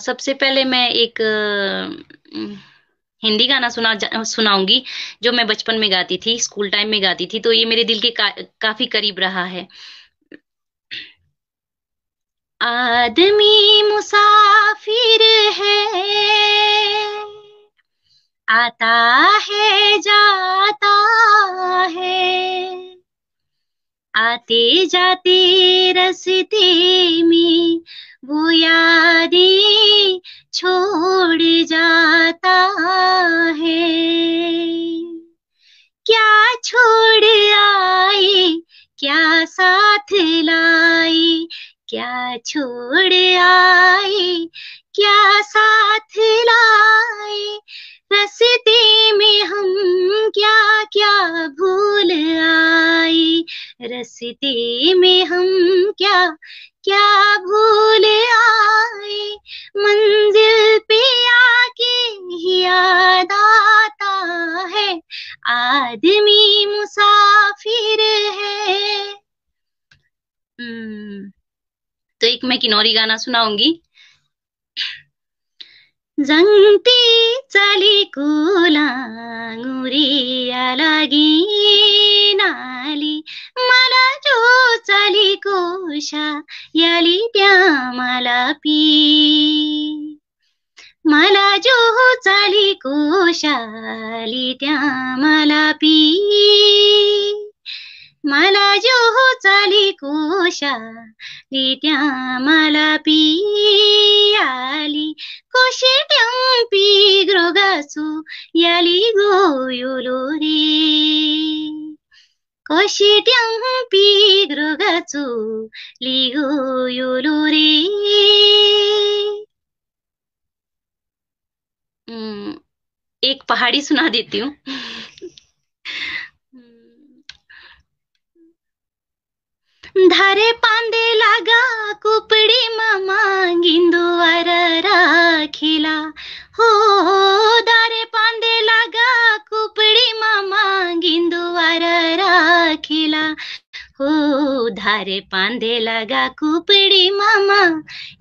सबसे पहले मैं एक हिंदी गाना सुना सुनाऊंगी जो मैं बचपन में गाती थी स्कूल टाइम में गाती थी तो ये मेरे दिल के का, काफी करीब रहा है आदमी मुसाफिर है आता है जाता है आते जाते रस्ते में वो यादें छोड़ आए क्या साथ लाए रस्ते में हम क्या क्या भूल आए रस्ते में हम क्या क्या भूल आए एक मैं किन्नौरी गाना सुनाऊंगी जङ्ती चाली लाङ्गुरिया लागि नाली माला जो चलेको याली त्यहाँ माला पी माला जो चलेको शाली त्या माला पी चाली कोशा लिट्या मला पियाली कोशे ट्यम्पी ग्रोगासु याली गोयुलो रे कोशी ट्यम्पी ग्रोगासु लिगोयुलो रे हम्म, एक पहाड़ी सुना देती हूँ धरे पांदे लगा कुपड़ी मामा गिंदु वर राखिला हो धरे पांदे लगा कुपड़ी मांगिंदु वर राखिला हो धारे पांदे लगा कुपड़ी मामा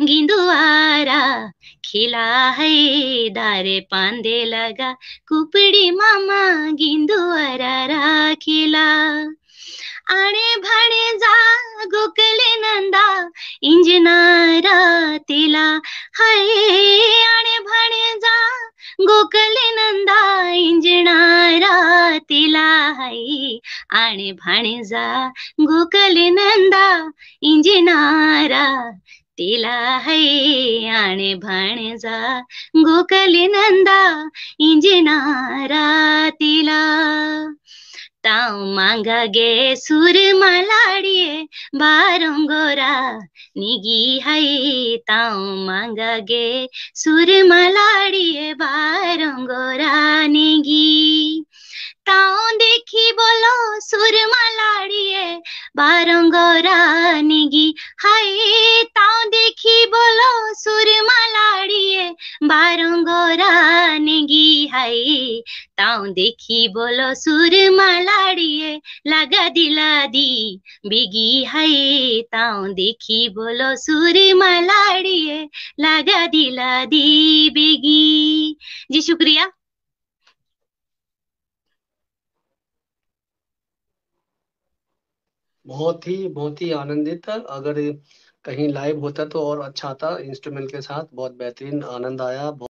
गिंदुआरा खिला है दारे पांदे लगा कुपड़ी मामा गिंदुआरा खिला आने गोकले नंदा इंजिनारा तिला हाय आणि जा गोकले नंदा इंजना तिला हाय आणि जा गोकले नंदा इंजिनारा तिला हाय आणि जा गोकले नंदा इंजिनारा तिला ताऊ मांगा गे सुर मलाड़िए बारंगोरा निगी हई ताऊ मांगा गे सुर मलाड़िए बारंगोरा निगी ताऊ देखी बोलो सुर मलाड़िए बारंगोरा निगी हई ताऊ देखी बोलो सुर मलाड़िए बारंगोरा निगी হাই তাও দেখি বল সুরমা লাড়িয়ে লাগা দিলা দি বিগি হাই তাও দেখি বল সুরমা লাড়িয়ে লাগা দিলা দি বিগি जी शुक्रिया बहुत ही बहुत ही आनंदित अगर कहीं लाइव होता तो और अच्छा था इंस्ट्रूमेंट के साथ बहुत बेहतरीन आनंद आया बहुत